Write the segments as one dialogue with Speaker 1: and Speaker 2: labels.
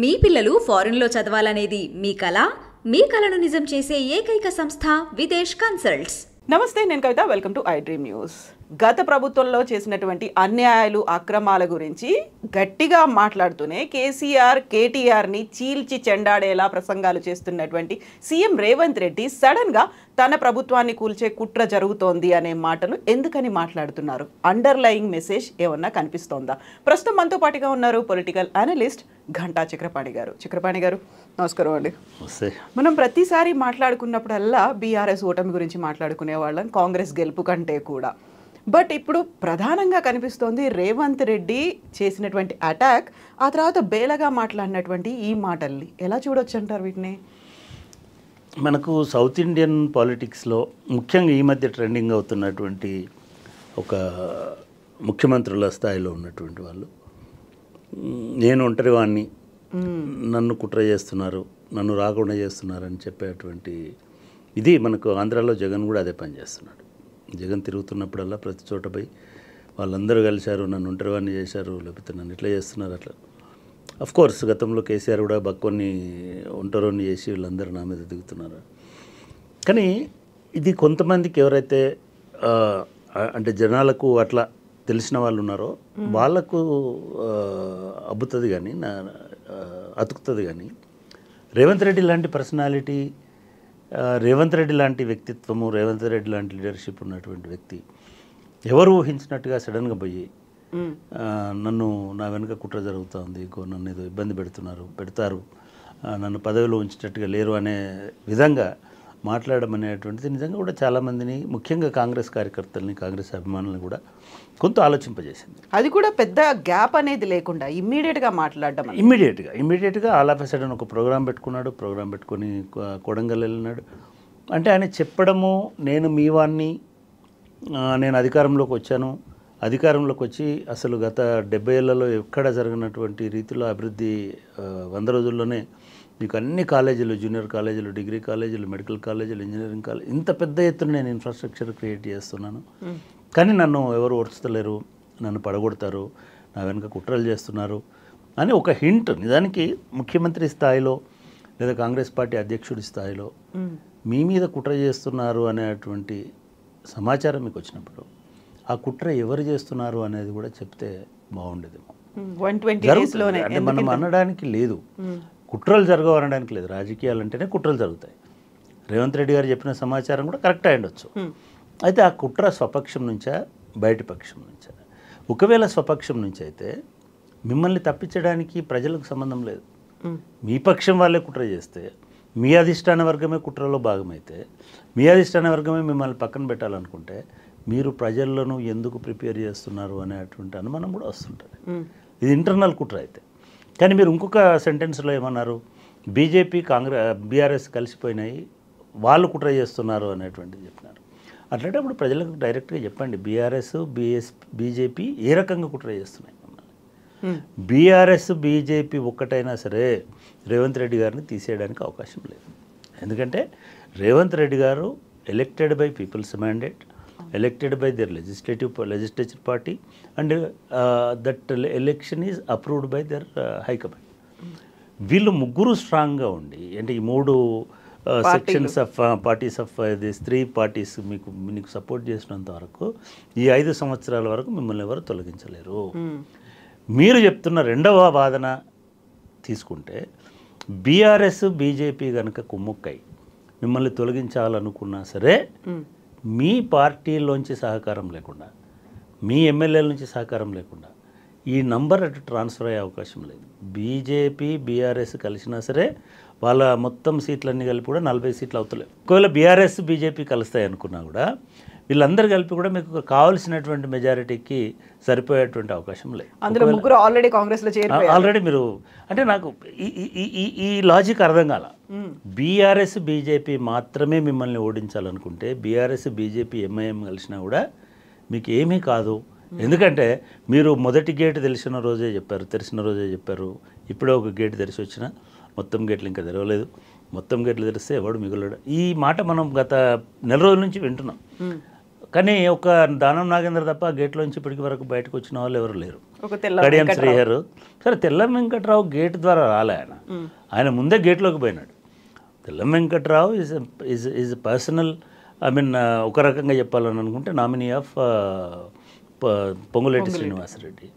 Speaker 1: మీ పిల్లలు ఫారెన్లో చదవాలనేది మీ కళ మీ కళను నిజం చేసే ఏకైక సంస్థ విదేశ్ కన్సల్ట్స్ నమస్తే నేను Kavitha welcome to I dream news గత ప్రభుత్వంలో చేసినటువంటి అన్యాయాలు అక్రమాల గురించి గట్టిగా మాట్లాడుతూనే కేసీఆర్ కేటీఆర్ని చీల్చి చెండాడేలా ప్రసంగాలు చేస్తున్నటువంటి సీఎం రేవంత్ రెడ్డి సడన్గా తన ప్రభుత్వాన్ని కూల్చే కుట్ర జరుగుతోంది అనే మాటను ఎందుకని మాట్లాడుతున్నారు అండర్లయింగ్ మెసేజ్ ఏమన్నా కనిపిస్తోందా ప్రస్తుతం మనతో పాటుగా ఉన్నారు పొలిటికల్ అనలిస్ట్ ఘంటా చక్రపాణి గారు చక్రపాణి గారు నమస్కారం అండి మనం ప్రతిసారి మాట్లాడుకున్నప్పుడల్లా బీఆర్ఎస్ ఓటమి గురించి మాట్లాడుకునే వాళ్ళం కాంగ్రెస్ గెలుపు కంటే కూడా బట్ ఇప్పుడు ప్రధానంగా కనిపిస్తోంది రేవంత్ రెడ్డి చేసినటువంటి అటాక్ ఆ తర్వాత బేలగా మాట్లాడినటువంటి ఈ మాటల్ని ఎలా చూడొచ్చు అంటారు వీటిని
Speaker 2: మనకు సౌత్ ఇండియన్ పాలిటిక్స్లో ముఖ్యంగా ఈ మధ్య ట్రెండింగ్ అవుతున్నటువంటి ఒక ముఖ్యమంత్రుల స్థాయిలో ఉన్నటువంటి వాళ్ళు నేను వాణ్ణి నన్ను కుట్ర చేస్తున్నారు నన్ను రాకుండా చేస్తున్నారని చెప్పేటువంటి ఇది మనకు ఆంధ్రాలో జగన్ కూడా అదే పని చేస్తున్నాడు జగన్ తిరుగుతున్నప్పుడల్లా ప్రతి చోట పోయి వాళ్ళందరూ కలిశారు నన్ను ఒంటరివాడిని చేశారు లేకపోతే నన్ను ఇట్లా చేస్తున్నారు అట్లా అఫ్ కోర్స్ గతంలో కేసీఆర్ కూడా బక్కొని ఒంటరిని చేసి వీళ్ళందరూ నా మీద దిగుతున్నారు కానీ ఇది కొంతమందికి ఎవరైతే అంటే జనాలకు అట్లా తెలిసిన వాళ్ళు ఉన్నారో వాళ్ళకు అబ్బుతుంది కానీ నా అతుకుతుంది కానీ రేవంత్ రెడ్డి లాంటి పర్సనాలిటీ రేవంత్ రెడ్డి లాంటి వ్యక్తిత్వము రేవంత్ రెడ్డి లాంటి లీడర్షిప్ ఉన్నటువంటి వ్యక్తి ఎవరు ఊహించినట్టుగా సడన్గా పోయి నన్ను నా వెనుక కుట్ర జరుగుతుంది ఇంకో నన్ను ఏదో ఇబ్బంది పెడుతున్నారు పెడతారు నన్ను పదవిలో ఉంచినట్టుగా లేరు అనే విధంగా మాట్లాడమనేటువంటిది నిజంగా కూడా చాలామందిని ముఖ్యంగా కాంగ్రెస్ కార్యకర్తల్ని కాంగ్రెస్ అభిమానులను కూడా కొంత ఆలోచింపజేసింది
Speaker 1: అది కూడా పెద్ద గ్యాప్ అనేది లేకుండా ఇమ్మీడియట్గా మాట్లాడడం ఇమ్మీడియట్గా
Speaker 2: ఇమ్మీడియట్గా ఆల్ ఆఫ్ సడన్ ఒక ప్రోగ్రాం పెట్టుకున్నాడు ప్రోగ్రాం పెట్టుకొని కొడంగల్ వెళ్ళినాడు అంటే ఆయన చెప్పడము నేను మీ వాణ్ణి నేను అధికారంలోకి వచ్చాను అధికారంలోకి వచ్చి అసలు గత డెబ్బై ఏళ్లలో ఎక్కడ జరిగినటువంటి రీతిలో అభివృద్ధి వంద రోజుల్లోనే మీకు అన్ని కాలేజీలు జూనియర్ కాలేజీలు డిగ్రీ కాలేజీలు మెడికల్ కాలేజీలు ఇంజనీరింగ్ కాలేజ్ ఇంత పెద్ద ఎత్తున నేను ఇన్ఫ్రాస్ట్రక్చర్ క్రియేట్ చేస్తున్నాను కానీ నన్ను ఎవరు ఓర్చుతలేరు నన్ను పడగొడతారు నా వెనుక కుట్రలు చేస్తున్నారు అని ఒక హింట్ నిజానికి ముఖ్యమంత్రి స్థాయిలో లేదా కాంగ్రెస్ పార్టీ అధ్యక్షుడి స్థాయిలో మీ మీద కుట్ర చేస్తున్నారు అనేటువంటి సమాచారం మీకు వచ్చినప్పుడు ఆ కుట్ర ఎవరు చేస్తున్నారు అనేది కూడా చెప్తే బాగుండేదేమో మనం అనడానికి లేదు కుట్రలు జరగవనడానికి లేదు రాజకీయాలు అంటేనే కుట్రలు జరుగుతాయి రేవంత్ రెడ్డి గారు చెప్పిన సమాచారం కూడా కరెక్ట్ ఉండొచ్చు అయితే ఆ కుట్ర స్వపక్షం నుంచా బయటి పక్షం నుంచా ఒకవేళ స్వపక్షం నుంచి అయితే మిమ్మల్ని తప్పించడానికి ప్రజలకు సంబంధం లేదు మీ పక్షం వాళ్ళే కుట్ర చేస్తే మీ అధిష్టాన వర్గమే కుట్రలో భాగమైతే మీ అధిష్టాన వర్గమే మిమ్మల్ని పక్కన పెట్టాలనుకుంటే మీరు ప్రజలను ఎందుకు ప్రిపేర్ చేస్తున్నారు అనేటువంటి అనుమానం కూడా వస్తుంటుంది ఇది ఇంటర్నల్ కుట్ర అయితే కానీ మీరు ఇంకొక సెంటెన్స్లో ఏమన్నారు బీజేపీ కాంగ్రెస్ బీఆర్ఎస్ కలిసిపోయినాయి వాళ్ళు కుట్ర చేస్తున్నారు అనేటువంటిది చెప్పినారు అప్పుడు ప్రజలకు డైరెక్ట్గా చెప్పండి బీఆర్ఎస్ బీఎస్ బీజేపీ ఏ రకంగా కుట్ర చేస్తున్నాయి బీఆర్ఎస్ బీజేపీ ఒక్కటైనా సరే రేవంత్ రెడ్డి గారిని తీసేయడానికి అవకాశం లేదు ఎందుకంటే రేవంత్ రెడ్డి గారు elected by people's mandate elected by their legislative legislature party and that election is approved by their high command వీళ్ళు ముగ్గురు స్ట్రాంగ్గా ఉండి అంటే ఈ మూడు సెక్షన్స్ ఆఫ్ పార్టీస్ ఆఫ్ ఇది త్రీ పార్టీస్ మీకు మీకు సపోర్ట్ చేసినంత వరకు ఈ ఐదు సంవత్సరాల వరకు మిమ్మల్ని ఎవరు తొలగించలేరు hmm. మీరు చెప్తున్న రెండవ వాదన తీసుకుంటే బీఆర్ఎస్ బీజేపీ కనుక కుమ్ముక్కై మిమ్మల్ని తొలగించాలనుకున్నా సరే hmm. మీ పార్టీలోంచి సహకారం లేకుండా మీ ఎమ్మెల్యేల నుంచి సహకారం లేకుండా ఈ నంబర్ అటు ట్రాన్స్ఫర్ అయ్యే అవకాశం లేదు బీజేపీ బీఆర్ఎస్ కలిసినా సరే వాళ్ళ మొత్తం సీట్లన్నీ కలిపి కూడా నలభై సీట్లు అవుతలేవు ఒకవేళ బీఆర్ఎస్ బీజేపీ కలుస్తాయి అనుకున్నా కూడా వీళ్ళందరూ కలిపి కూడా మీకు కావాల్సినటువంటి మెజారిటీకి సరిపోయేటువంటి అవకాశం లేదు అందులో ముగ్గురు
Speaker 1: ఆల్రెడీ కాంగ్రెస్లో చేరి ఆల్రెడీ
Speaker 2: మీరు అంటే నాకు ఈ ఈ లాజిక్ అర్థం కాల బీఆర్ఎస్ బీజేపీ మాత్రమే మిమ్మల్ని ఓడించాలనుకుంటే బీఆర్ఎస్ బీజేపీ ఎంఐఎం కలిసినా కూడా మీకు ఏమీ కాదు ఎందుకంటే మీరు మొదటి గేట్ తెలిసిన రోజే చెప్పారు తెలిసిన రోజే చెప్పారు ఇప్పుడే ఒక గేట్ తెరిచి వచ్చిన మొత్తం గేట్లు ఇంకా తెరవలేదు మొత్తం గేట్లు తెరిస్తే ఎవడు మిగులడు ఈ మాట మనం గత నెల రోజుల నుంచి వింటున్నాం కానీ ఒక దానం నాగేంద్ర తప్ప గేట్లో నుంచి ఇప్పటికి వరకు బయటకు వచ్చిన వాళ్ళు ఎవరు లేరు
Speaker 1: కడియం శ్రీహర్
Speaker 2: సరే తెల్లం వెంకట్రావు గేట్ ద్వారా రాలే ఆయన ఆయన ముందే గేట్లోకి పోయినాడు Tellam Venkatrao is is is personal I mean ఒక రకంగా చెప్పాలని అనుకుంటే నామినీ ఆఫ్ పొంగులేటి శ్రీనివాసరెడ్డి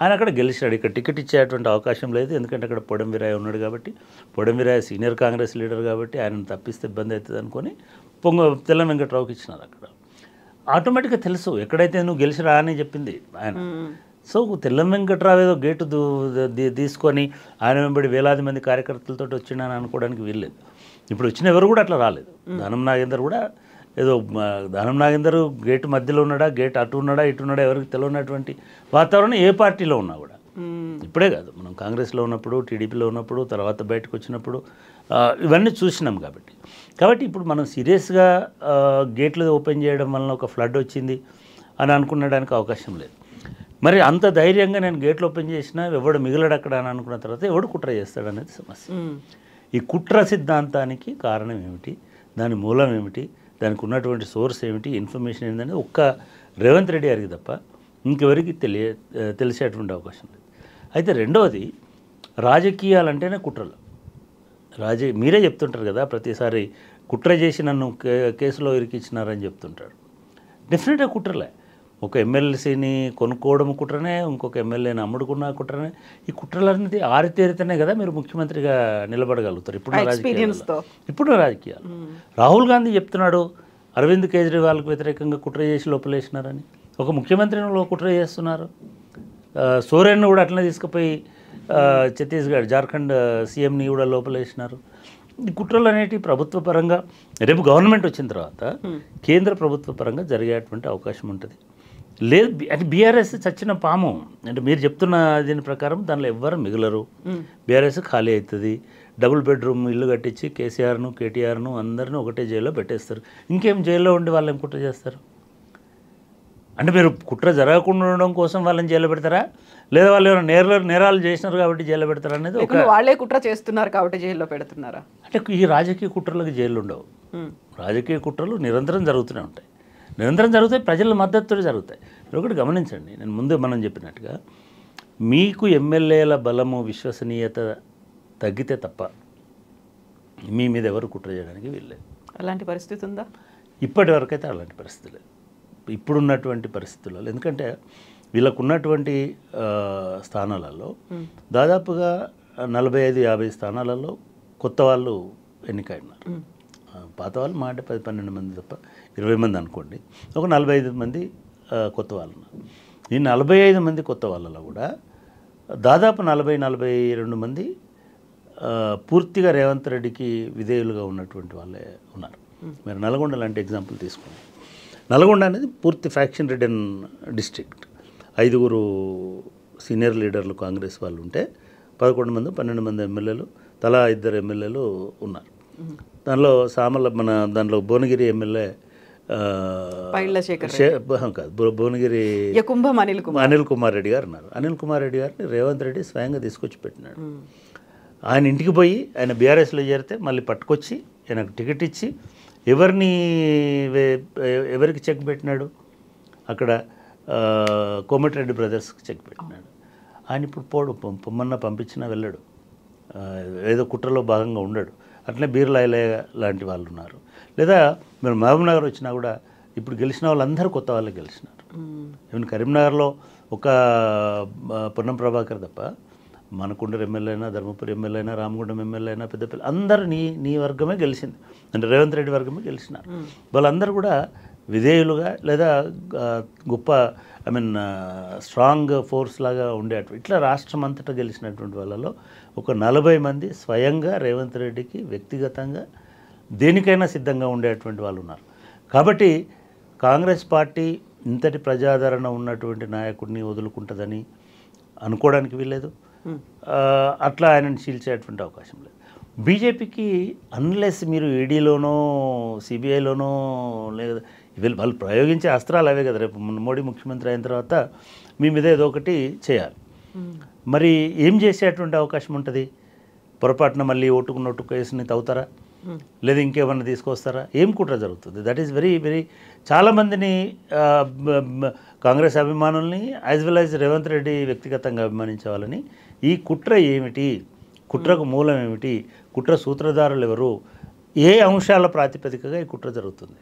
Speaker 2: ఆయన అక్కడ గెలిచినాడు ఇక్కడ టికెట్ ఇచ్చేటువంటి అవకాశం లేదు ఎందుకంటే అక్కడ పొడం వీరాయ ఉన్నాడు కాబట్టి పొడం వీరాయ సీనియర్ కాంగ్రెస్ లీడర్ కాబట్టి ఆయన తప్పిస్తే ఇబ్బంది అవుతుంది అనుకొని పొంగ తెల్లం వెంకట్రావుకి ఇచ్చినారు అక్కడ ఆటోమేటిక్గా తెలుసు ఎక్కడైతే నువ్వు గెలిచి రా అని చెప్పింది ఆయన సో తెల్లం వెంకట్రావు గేటు తీసుకొని ఆయన వెంబడి వేలాది మంది కార్యకర్తలతో వచ్చిండని అనుకోవడానికి వీల్లేదు ఇప్పుడు వచ్చిన ఎవరు కూడా అట్లా రాలేదు ధనం నాగేందర్ కూడా ఏదో ధనం నాగేందర్ గేటు మధ్యలో ఉన్నాడా గేట్ అటు ఉన్నాడా ఇటు ఉన్నాడా ఎవరికి తెలియనటువంటి వాతావరణం ఏ పార్టీలో ఉన్నా కూడా ఇప్పుడే కాదు మనం కాంగ్రెస్లో ఉన్నప్పుడు టీడీపీలో ఉన్నప్పుడు తర్వాత బయటకు వచ్చినప్పుడు ఇవన్నీ చూసినాం కాబట్టి కాబట్టి ఇప్పుడు మనం సీరియస్గా గేట్లు ఓపెన్ చేయడం వలన ఒక ఫ్లడ్ వచ్చింది అని అనుకునడానికి అవకాశం లేదు మరి అంత ధైర్యంగా నేను గేట్లు ఓపెన్ చేసినా ఎవడు మిగిలడు అక్కడ అని అనుకున్న తర్వాత ఎవడు కుట్ర చేస్తాడు అనేది సమస్య ఈ కుట్ర సిద్ధాంతానికి కారణం ఏమిటి దాని మూలం ఏమిటి దానికి ఉన్నటువంటి సోర్స్ ఏమిటి ఇన్ఫర్మేషన్ ఏంటనేది ఒక్క రేవంత్ రెడ్డి గారికి తప్ప ఇంకెవరికి తెలియ తెలిసేటువంటి అవకాశం లేదు అయితే రెండవది రాజకీయాలంటేనే కుట్రలు రాజే మీరే చెప్తుంటారు కదా ప్రతిసారి కుట్ర చేసి నన్ను కేసులో ఇరికిచ్చినారని చెప్తుంటారు డెఫినెట్గా కుట్రలే ఒక ఎమ్మెల్సీని కొనుక్కోవడం కుట్రనే ఇంకొక ఎమ్మెల్యేని అమ్ముడుకున్న కుట్రనే ఈ అనేది ఆరితేరితేనే కదా మీరు ముఖ్యమంత్రిగా నిలబడగలుగుతారు ఇప్పుడు ఇప్పుడు రాజకీయాలు రాహుల్ గాంధీ చెప్తున్నాడు అరవింద్ కేజ్రీవాల్కి వ్యతిరేకంగా కుట్ర చేసి లోపలేసినారని ఒక ముఖ్యమంత్రిని కుట్ర చేస్తున్నారు సూర్యన్ కూడా అట్లనే తీసుకుపోయి ఛత్తీస్గఢ్ జార్ఖండ్ సీఎంని కూడా లోపలేసినారు ఈ కుట్రలు అనేటివి ప్రభుత్వ పరంగా రేపు గవర్నమెంట్ వచ్చిన తర్వాత కేంద్ర ప్రభుత్వ పరంగా జరిగేటువంటి అవకాశం ఉంటుంది లేదు అంటే బీఆర్ఎస్ చచ్చిన పాము అంటే మీరు చెప్తున్న దీని ప్రకారం దానిలో ఎవ్వరు మిగలరు బీఆర్ఎస్ ఖాళీ అవుతుంది డబుల్ బెడ్రూమ్ ఇల్లు కట్టించి కేసీఆర్ను కేటీఆర్ను అందరిని ఒకటే జైల్లో పెట్టేస్తారు ఇంకేం జైల్లో ఉండి వాళ్ళు ఏం కుట్ర చేస్తారు అంటే మీరు కుట్ర జరగకుండా ఉండడం కోసం వాళ్ళని జైల్లో పెడతారా లేదా వాళ్ళు ఏమైనా నేరాలు నేరాలు చేసినారు కాబట్టి జైల్లో పెడతారు అనేది వాళ్ళే
Speaker 1: కుట్ర చేస్తున్నారు కాబట్టి జైల్లో పెడుతున్నారా
Speaker 2: అంటే ఈ రాజకీయ కుట్రలకు జైలు ఉండవు రాజకీయ కుట్రలు నిరంతరం జరుగుతూనే ఉంటాయి నిరంతరం జరుగుతాయి ప్రజల మద్దతుతో జరుగుతాయి మీరు ఒకటి గమనించండి నేను ముందే మనం చెప్పినట్టుగా మీకు ఎమ్మెల్యేల బలము విశ్వసనీయత తగ్గితే తప్ప మీ మీద ఎవరు కుట్ర చేయడానికి వీల్లేదు
Speaker 1: అలాంటి పరిస్థితి ఉందా
Speaker 2: ఇప్పటి వరకైతే అలాంటి పరిస్థితి లేదు ఇప్పుడున్నటువంటి పరిస్థితులలో ఎందుకంటే వీళ్ళకున్నటువంటి స్థానాలలో దాదాపుగా నలభై ఐదు యాభై స్థానాలలో కొత్త వాళ్ళు ఎన్నికైనారు పాత వాళ్ళు మాట పది పన్నెండు మంది తప్ప ఇరవై మంది అనుకోండి ఒక నలభై ఐదు మంది కొత్త వాళ్ళు ఈ నలభై ఐదు మంది కొత్త వాళ్ళలో కూడా దాదాపు నలభై నలభై రెండు మంది పూర్తిగా రేవంత్ రెడ్డికి విధేయులుగా ఉన్నటువంటి వాళ్ళే ఉన్నారు మీరు నల్గొండ లాంటి ఎగ్జాంపుల్ తీసుకోండి నల్గొండ అనేది పూర్తి ఫ్యాక్షన్ రిడెన్ డిస్ట్రిక్ట్ ఐదుగురు సీనియర్ లీడర్లు కాంగ్రెస్ వాళ్ళు ఉంటే పదకొండు మంది పన్నెండు మంది ఎమ్మెల్యేలు తలా ఇద్దరు ఎమ్మెల్యేలు ఉన్నారు దానిలో సామల మన దానిలో భువనగిరి ఎమ్మెల్యే కాదు భువనగిరి అనిల్ కుమార్ రెడ్డి గారు ఉన్నారు అనిల్ కుమార్ రెడ్డి గారిని రేవంత్ రెడ్డి స్వయంగా తీసుకొచ్చి పెట్టినాడు ఆయన ఇంటికి పోయి ఆయన బీఆర్ఎస్లో చేరితే మళ్ళీ పట్టుకొచ్చి ఆయనకు టికెట్ ఇచ్చి ఎవరిని ఎవరికి చెక్ పెట్టినాడు అక్కడ కోమటిరెడ్డి బ్రదర్స్కి చెక్ పెట్టినాడు ఆయన ఇప్పుడు పోడు పొమ్మన్న పంపించినా వెళ్ళాడు ఏదో కుట్రలో భాగంగా ఉండడు అట్లనే బీర్లాయలే లాంటి వాళ్ళు ఉన్నారు లేదా మీరు మహబూబ్నగర్ వచ్చినా కూడా ఇప్పుడు గెలిచిన వాళ్ళందరూ కొత్త వాళ్ళు గెలిచినారు ఈవెన్ కరీంనగర్లో ఒక పొన్నం ప్రభాకర్ తప్ప మనకుండర్ ఎమ్మెల్యే అయినా ధర్మపురి ఎమ్మెల్యే అయినా రామగుండం ఎమ్మెల్యే అయినా పెద్దపల్లి అందరూ నీ నీ వర్గమే గెలిచింది అంటే రేవంత్ రెడ్డి వర్గమే గెలిచినారు వాళ్ళందరూ కూడా విధేయులుగా లేదా గొప్ప ఐ మీన్ స్ట్రాంగ్ ఫోర్స్ లాగా ఉండేటు ఇట్లా రాష్ట్రం అంతటా గెలిచినటువంటి వాళ్ళలో ఒక నలభై మంది స్వయంగా రేవంత్ రెడ్డికి వ్యక్తిగతంగా దేనికైనా సిద్ధంగా ఉండేటువంటి వాళ్ళు ఉన్నారు కాబట్టి కాంగ్రెస్ పార్టీ ఇంతటి ప్రజాదరణ ఉన్నటువంటి నాయకుడిని వదులుకుంటుందని అనుకోవడానికి వీల్లేదు అట్లా ఆయనను చీల్చేటువంటి అవకాశం లేదు బీజేపీకి అన్లెస్ మీరు ఈడీలోనో e సిబిఐలోనో లేదా వీళ్ళు వాళ్ళు ప్రయోగించే అస్త్రాలు అవే కదా రేపు మోడీ ముఖ్యమంత్రి అయిన తర్వాత మీ మీద ఏదో ఒకటి చేయాలి మరి ఏం చేసేటువంటి అవకాశం ఉంటుంది పొరపాటున మళ్ళీ ఓటుకు నోటుకు కేసుని తవ్వుతారా లేదా ఇంకేమన్నా తీసుకొస్తారా ఏం కుట్ర జరుగుతుంది దట్ ఈస్ వెరీ వెరీ చాలామందిని కాంగ్రెస్ అభిమానుల్ని as well as Revanth Reddy వ్యక్తిగతంగా అభిమానించే వాళ్ళని ఈ కుట్ర ఏమిటి కుట్రకు మూలం ఏమిటి కుట్ర సూత్రధారులు ఎవరు ఏ అంశాల ప్రాతిపదికగా ఈ కుట్ర జరుగుతుంది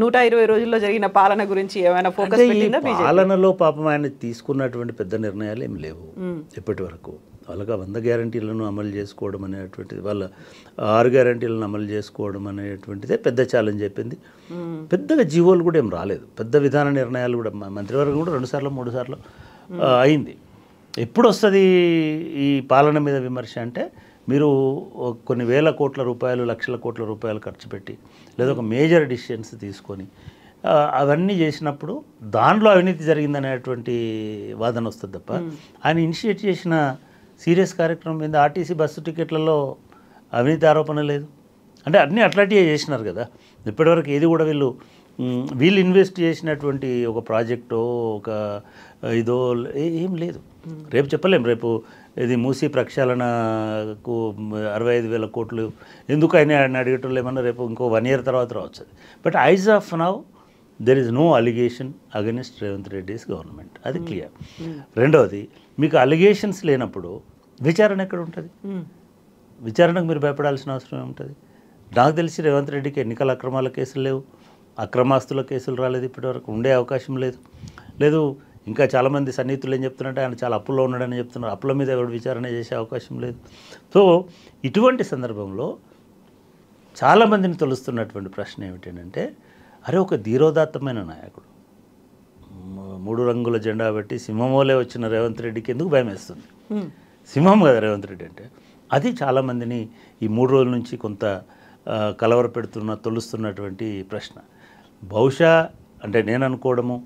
Speaker 1: నూట ఇరవై రోజుల్లో జరిగిన పాలన గురించి ఏమైనా ఫోకస్
Speaker 2: పాలనలో పాపం ఆయన తీసుకున్నటువంటి పెద్ద నిర్ణయాలు ఏమి లేవు ఇప్పటి వరకు వాళ్ళకి వంద గ్యారంటీలను అమలు చేసుకోవడం అనేటువంటిది వాళ్ళ ఆరు గ్యారంటీలను అమలు చేసుకోవడం అనేటువంటిదే పెద్ద ఛాలెంజ్ చెప్పింది పెద్దగా జీవోలు కూడా ఏం రాలేదు పెద్ద విధాన నిర్ణయాలు కూడా మంత్రివర్గం కూడా రెండుసార్లు మూడు సార్లు అయింది ఎప్పుడు వస్తుంది ఈ పాలన మీద విమర్శ అంటే మీరు కొన్ని వేల కోట్ల రూపాయలు లక్షల కోట్ల రూపాయలు ఖర్చు పెట్టి లేదా ఒక మేజర్ డిసిషన్స్ తీసుకొని అవన్నీ చేసినప్పుడు దాంట్లో అవినీతి జరిగిందనేటువంటి వాదన వస్తుంది తప్ప ఆయన ఇనిషియేట్ చేసిన సీరియస్ కార్యక్రమం మీద ఆర్టీసీ బస్సు టికెట్లలో అవినీతి ఆరోపణ లేదు అంటే అన్నీ అట్లాంటివే చేసినారు కదా ఇప్పటివరకు ఏది కూడా వీళ్ళు వీళ్ళు ఇన్వెస్ట్ చేసినటువంటి ఒక ప్రాజెక్టో ఒక ఇదో ఏం లేదు రేపు చెప్పలేం రేపు ఇది మూసి ప్రక్షాళనకు అరవై ఐదు వేల కోట్లు ఎందుకు ఆయన అడిగటం లేమన్నా రేపు ఇంకో వన్ ఇయర్ తర్వాత రావచ్చు but as of now there is no allegation against Revanth Reddy's government అది hmm. Clear hmm. రెండవది మీకు అలిగేషన్స్ లేనప్పుడు విచారణ ఎక్కడ ఉంటుంది hmm. విచారణకు మీరు భయపడాల్సిన అవసరం ఏముంటుంది నాకు తెలిసి రేవంత్ రెడ్డికి ఎన్నికల అక్రమాల కేసులు లేవు అక్రమాస్తుల కేసులు రాలేదు ఇప్పటివరకు ఉండే అవకాశం లేదు లేదు ఇంకా చాలామంది సన్నిహితులు ఏం చెప్తున్నట్టే ఆయన చాలా అప్పుల్లో ఉన్నాడని చెప్తున్నారు అప్పుల మీద ఎవరు విచారణ చేసే అవకాశం లేదు సో ఇటువంటి సందర్భంలో చాలామందిని తొలుస్తున్నటువంటి ప్రశ్న ఏమిటంటే అరే ఒక ధీరోదాత్తమైన నాయకుడు మూడు రంగుల జెండా పెట్టి సింహమోలే వచ్చిన రేవంత్ రెడ్డికి ఎందుకు భయం వేస్తుంది సింహం కదా రేవంత్ రెడ్డి అంటే అది చాలామందిని ఈ మూడు రోజుల నుంచి కొంత కలవర పెడుతున్న తొలుస్తున్నటువంటి ప్రశ్న బహుశా అంటే నేను అనుకోవడము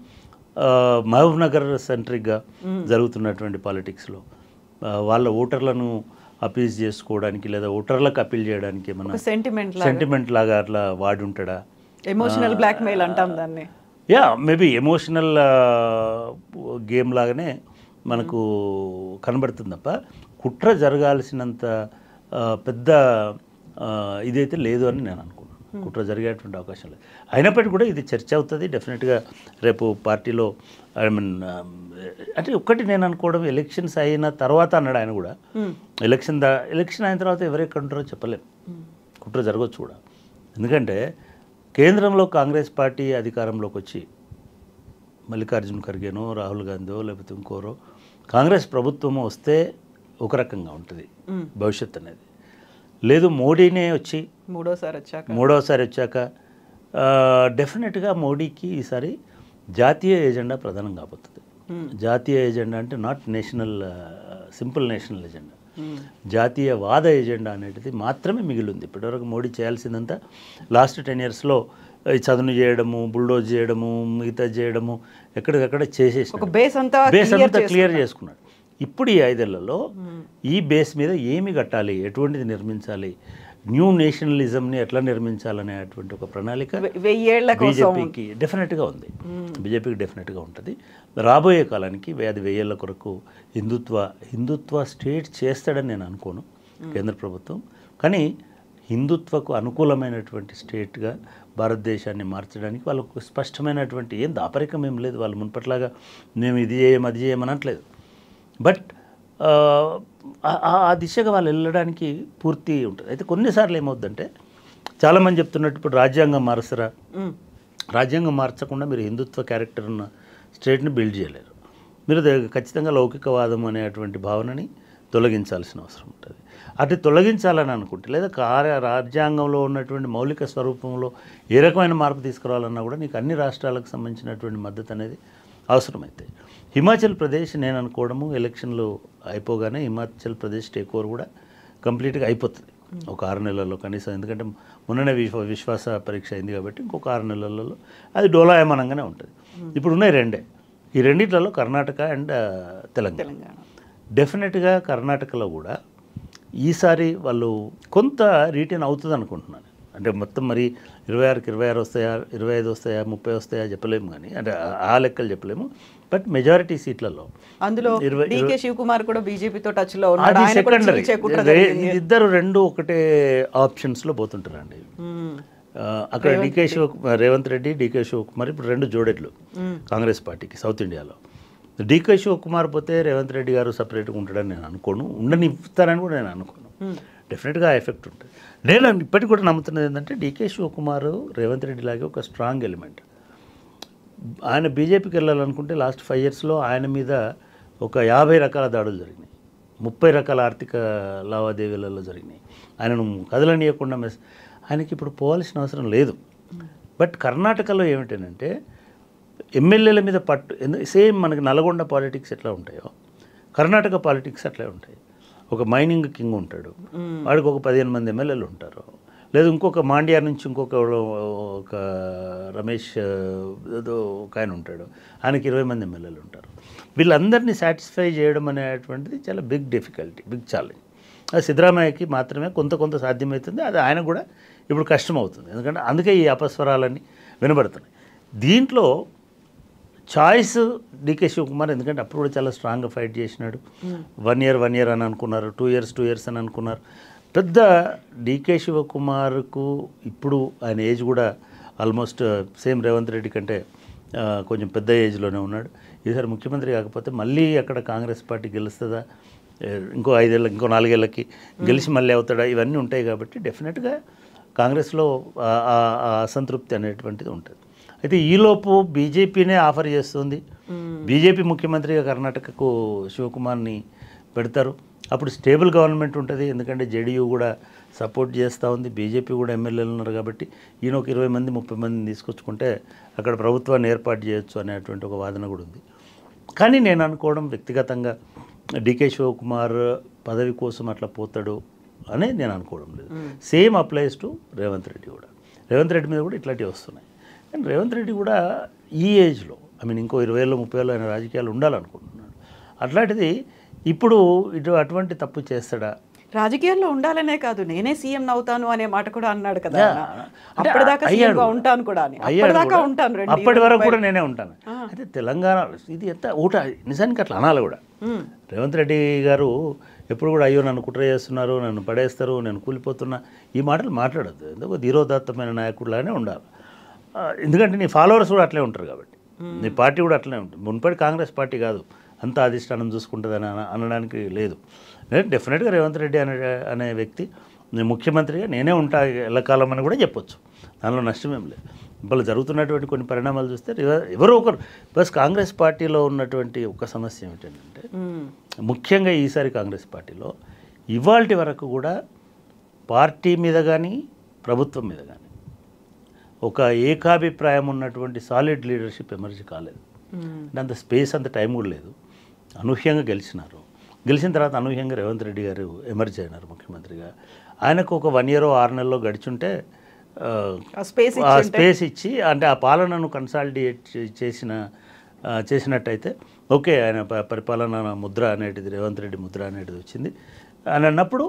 Speaker 2: మహబూబ్ నగర్ సెంట్రిక్గా జరుగుతున్నటువంటి పాలిటిక్స్లో వాళ్ళ ఓటర్లను అపీజ్ చేసుకోవడానికి లేదా ఓటర్లకు అపీల్ చేయడానికి ఏమన్నా
Speaker 1: సెంటిమెంట్ సెంటిమెంట్
Speaker 2: లాగా అట్లా వాడి ఉంటాడా
Speaker 1: ఎమోషనల్ బ్లాక్మెయిల్ అంటాం దాన్ని
Speaker 2: యా మేబీ ఎమోషనల్ గేమ్ లాగానే మనకు కనబడుతుంది తప్ప కుట్ర జరగాల్సినంత పెద్ద ఇదైతే లేదు అని నేను కుట్ర జరిగేటువంటి అవకాశం లేదు అయినప్పటికీ కూడా ఇది చర్చ అవుతుంది డెఫినెట్గా రేపు పార్టీలో ఐ మీన్ అంటే ఒక్కటి నేను అనుకోవడం ఎలక్షన్స్ అయిన తర్వాత అన్నాడు ఆయన కూడా ఎలక్షన్ దా ఎలక్షన్ అయిన తర్వాత ఎవరెక్కడ ఉంటారో చెప్పలేము కుట్ర జరగవచ్చు కూడా ఎందుకంటే కేంద్రంలో కాంగ్రెస్ పార్టీ అధికారంలోకి వచ్చి మల్లికార్జున ఖర్గేనో రాహుల్ గాంధీయో లేకపోతే ఇంకోరో కాంగ్రెస్ ప్రభుత్వం వస్తే ఒక రకంగా ఉంటుంది భవిష్యత్ అనేది లేదు మోడీనే వచ్చి
Speaker 1: మూడోసారి వచ్చాక
Speaker 2: మూడోసారి వచ్చాక డెఫినెట్గా మోడీకి ఈసారి జాతీయ ఏజెండా ప్రధానం కాబోతుంది జాతీయ ఏజెండా అంటే not national simple national agenda వాద ఏజెండా అనేది మాత్రమే మిగిలింది ఇప్పటివరకు మోడీ చేయాల్సిందంతా లాస్ట్ టెన్ ఇయర్స్లో చదును చేయడము బుల్డోజ్ చేయడము మిగతా చేయడము ఎక్కడికక్కడ చేసేసి బేస్ అంతా బేస్ అంతా క్లియర్ చేసుకున్నాడు ఇప్పుడు ఈ ఐదేళ్లలో ఈ బేస్ మీద ఏమి కట్టాలి ఎటువంటిది నిర్మించాలి న్యూ నేషనలిజంని ఎట్లా నిర్మించాలనేటువంటి ఒక ప్రణాళిక
Speaker 1: బీజేపీకి
Speaker 2: డెఫినెట్గా ఉంది బీజేపీకి డెఫినెట్గా ఉంటుంది రాబోయే కాలానికి అది వెయ్యేళ్ళ కొరకు హిందుత్వ హిందుత్వ స్టేట్ చేస్తాడని నేను అనుకోను కేంద్ర ప్రభుత్వం కానీ హిందుత్వకు అనుకూలమైనటువంటి స్టేట్గా భారతదేశాన్ని మార్చడానికి వాళ్ళకు స్పష్టమైనటువంటి ఏం దాపరికం ఏం లేదు వాళ్ళు మున్పట్లాగా మేము ఇది చేయం అది చేయమనట్లేదు అనట్లేదు బట్ ఆ దిశగా వాళ్ళు వెళ్ళడానికి పూర్తి ఉంటుంది అయితే కొన్నిసార్లు ఏమవుద్దంటే చాలామంది చెప్తున్నట్టు ఇప్పుడు రాజ్యాంగం మారసరా రాజ్యాంగం మార్చకుండా మీరు హిందుత్వ క్యారెక్టర్ ఉన్న స్టేట్ని బిల్డ్ చేయలేరు మీరు ఖచ్చితంగా లౌకికవాదం అనేటువంటి భావనని తొలగించాల్సిన అవసరం ఉంటుంది అటు తొలగించాలని అనుకుంటే లేదా కార్య రాజ్యాంగంలో ఉన్నటువంటి మౌలిక స్వరూపంలో ఏ రకమైన మార్పు తీసుకురావాలన్నా కూడా నీకు అన్ని రాష్ట్రాలకు సంబంధించినటువంటి మద్దతు అనేది అవసరమైతే హిమాచల్ ప్రదేశ్ నేను అనుకోవడము ఎలక్షన్లు అయిపోగానే హిమాచల్ ప్రదేశ్ టేక్ ఓవర్ కూడా కంప్లీట్గా అయిపోతుంది ఒక ఆరు నెలల్లో కనీసం ఎందుకంటే మొన్ననే విశ్వ విశ్వాస పరీక్ష అయింది కాబట్టి ఇంకొక ఆరు నెలలలో అది డోలాయమానంగానే ఉంటుంది ఇప్పుడు ఉన్నాయి రెండే ఈ రెండిట్లలో కర్ణాటక అండ్ తెలంగాణ డెఫినెట్గా కర్ణాటకలో కూడా ఈసారి వాళ్ళు కొంత రీటైన్ అవుతుంది అనుకుంటున్నాను అంటే మొత్తం మరి ఇరవై ఆరుకి ఇరవై ఆరు వస్తాయా ఇరవై ఐదు వస్తాయా ముప్పై వస్తాయా చెప్పలేము కానీ అంటే ఆ లెక్కలు చెప్పలేము బట్ మెజారిటీ సీట్లలో
Speaker 1: అందులో శివకుమార్ కూడా బీజేపీతో టచ్లో లో
Speaker 2: ఇద్దరు రెండు ఒకటే ఆప్షన్స్ లో పోతుంటారండి అక్కడ డికే శివ రేవంత్ రెడ్డి డికే శివకుమార్ ఇప్పుడు రెండు జోడెడ్లు కాంగ్రెస్ పార్టీకి సౌత్ ఇండియాలో డికే శివకుమార్ పోతే రేవంత్ రెడ్డి గారు సపరేట్గా ఉంటాడని నేను అనుకోను ఉండనిస్తారని కూడా నేను అనుకోను డెఫినెట్గా ఎఫెక్ట్ ఉంటుంది నేను ఇప్పటికి కూడా నమ్ముతున్నది ఏంటంటే డీకే శివకుమార్ రేవంత్ రెడ్డి లాగే ఒక స్ట్రాంగ్ ఎలిమెంట్ ఆయన బీజేపీకి వెళ్ళాలనుకుంటే లాస్ట్ ఫైవ్ ఇయర్స్లో ఆయన మీద ఒక యాభై రకాల దాడులు జరిగినాయి ముప్పై రకాల ఆర్థిక లావాదేవీలలో జరిగినాయి ఆయనను కదలనీయకుండా మెస్ ఆయనకి ఇప్పుడు పోవాల్సిన అవసరం లేదు బట్ కర్ణాటకలో ఏమిటంటే ఎమ్మెల్యేల మీద పట్టు సేమ్ మనకి నల్గొండ పాలిటిక్స్ ఎట్లా ఉంటాయో కర్ణాటక పాలిటిక్స్ అట్లే ఉంటాయి ఒక మైనింగ్ కింగ్ ఉంటాడు వాడికి ఒక పదిహేను మంది ఎమ్మెల్యేలు ఉంటారు లేదు ఇంకొక మాండ్యా నుంచి ఇంకొక ఒక రమేష్ ఏదో ఒక ఆయన ఉంటాడు ఆయనకి ఇరవై మంది ఎమ్మెల్యేలు ఉంటారు వీళ్ళందరినీ సాటిస్ఫై చేయడం అనేటువంటిది చాలా బిగ్ డిఫికల్టీ బిగ్ ఛాలెంజ్ అది సిద్ధరామయ్యకి మాత్రమే కొంత కొంత సాధ్యమవుతుంది అది ఆయన కూడా ఇప్పుడు కష్టమవుతుంది ఎందుకంటే అందుకే ఈ అపస్వరాలన్నీ వినబడుతున్నాయి దీంట్లో చాయిస్ డికే శివకుమార్ ఎందుకంటే అప్పుడు కూడా చాలా స్ట్రాంగ్గా ఫైట్ చేసినాడు వన్ ఇయర్ వన్ ఇయర్ అని అనుకున్నారు టూ ఇయర్స్ టూ ఇయర్స్ అని అనుకున్నారు పెద్ద డికే శివకుమార్కు ఇప్పుడు ఆయన ఏజ్ కూడా ఆల్మోస్ట్ సేమ్ రేవంత్ రెడ్డి కంటే uh, కొంచెం పెద్ద ఏజ్లోనే ఉన్నాడు ఈసారి ముఖ్యమంత్రి కాకపోతే మళ్ళీ అక్కడ కాంగ్రెస్ పార్టీ గెలుస్తుందా ఇంకో ఐదేళ్ళకి ఇంకో నాలుగేళ్ళకి గెలిచి మళ్ళీ అవుతాడా ఇవన్నీ ఉంటాయి కాబట్టి డెఫినెట్గా కాంగ్రెస్లో అసంతృప్తి అనేటువంటిది ఉంటుంది అయితే ఈలోపు బీజేపీనే ఆఫర్ చేస్తుంది బీజేపీ ముఖ్యమంత్రిగా కర్ణాటకకు శివకుమార్ని పెడతారు అప్పుడు స్టేబుల్ గవర్నమెంట్ ఉంటుంది ఎందుకంటే జేడీయూ కూడా సపోర్ట్ చేస్తూ ఉంది బీజేపీ కూడా ఎమ్మెల్యేలు ఉన్నారు కాబట్టి ఈయన ఒక ఇరవై మంది ముప్పై మందిని తీసుకొచ్చుకుంటే అక్కడ ప్రభుత్వాన్ని ఏర్పాటు చేయొచ్చు అనేటువంటి ఒక వాదన కూడా ఉంది కానీ నేను అనుకోవడం వ్యక్తిగతంగా డికే శివకుమార్ పదవి కోసం అట్లా పోతాడు అని నేను అనుకోవడం లేదు same applies to Revanth Reddy కూడా రేవంత్ రెడ్డి మీద కూడా ఇట్లాంటివి వస్తున్నాయి అండ్ రేవంత్ రెడ్డి కూడా ఈ ఏజ్లో ఐ మీన్ ఇంకో ఇరవై ఏళ్ళు ముప్పై ఏళ్ళు ఆయన రాజకీయాలు ఉండాలనుకుంటున్నాడు అట్లాంటిది ఇప్పుడు ఇటు అటువంటి తప్పు చేస్తాడా
Speaker 1: రాజకీయాల్లో ఉండాలనే కాదు నేనే సీఎం అవుతాను అనే మాట కూడా అన్నాడు కదా ఉంటాను కూడా ఉంటాను అప్పటి వరకు కూడా నేనే ఉంటాను అయితే
Speaker 2: తెలంగాణ ఇది ఎంత ఊట నిజానికి అట్లా అనాలి కూడా రేవంత్ రెడ్డి గారు ఎప్పుడు కూడా అయ్యో నన్ను కుట్ర చేస్తున్నారు నన్ను పడేస్తారు నేను కూలిపోతున్నా ఈ మాటలు మాట్లాడద్దు ఎందుకో ధీరోదాత్తమైన నాయకుడులానే ఉండాలి ఎందుకంటే నీ ఫాలోవర్స్ కూడా అట్లే ఉంటారు కాబట్టి నీ పార్టీ కూడా అట్లే ఉంటుంది మున్పటి కాంగ్రెస్ పార్టీ కాదు అంత అధిష్టానం చూసుకుంటుందని అనడానికి లేదు డెఫినెట్గా రేవంత్ రెడ్డి అనే అనే వ్యక్తి ముఖ్యమంత్రిగా నేనే ఉంటా ఎల్లకాలం అని కూడా చెప్పొచ్చు దానిలో నష్టమేం లేదు ఇప్పుడు జరుగుతున్నటువంటి కొన్ని పరిణామాలు చూస్తే ఎవరో ఒకరు ప్లస్ కాంగ్రెస్ పార్టీలో ఉన్నటువంటి ఒక సమస్య ఏమిటంటే ముఖ్యంగా ఈసారి కాంగ్రెస్ పార్టీలో ఇవాళ వరకు కూడా పార్టీ మీద కానీ ప్రభుత్వం మీద కానీ ఒక ఏకాభిప్రాయం ఉన్నటువంటి సాలిడ్ లీడర్షిప్ ఎమర్జ్ కాలేదు hmm. అంత స్పేస్ అంత టైం కూడా లేదు అనూహ్యంగా గెలిచినారు గెలిచిన తర్వాత అనూహ్యంగా రేవంత్ రెడ్డి గారు ఎమర్జ్ అయినారు ముఖ్యమంత్రిగా ఆయనకు ఒక వన్ ఇయర్ ఆరు నెలలో గడిచుంటే స్పేస్ స్పేస్ ఇచ్చి అంటే ఆ పాలనను కన్సాలిడేట్ చేసిన చేసినట్టయితే ఓకే ఆయన పరిపాలన ముద్ర అనేటిది రేవంత్ రెడ్డి ముద్ర అనేటిది వచ్చింది అని అన్నప్పుడు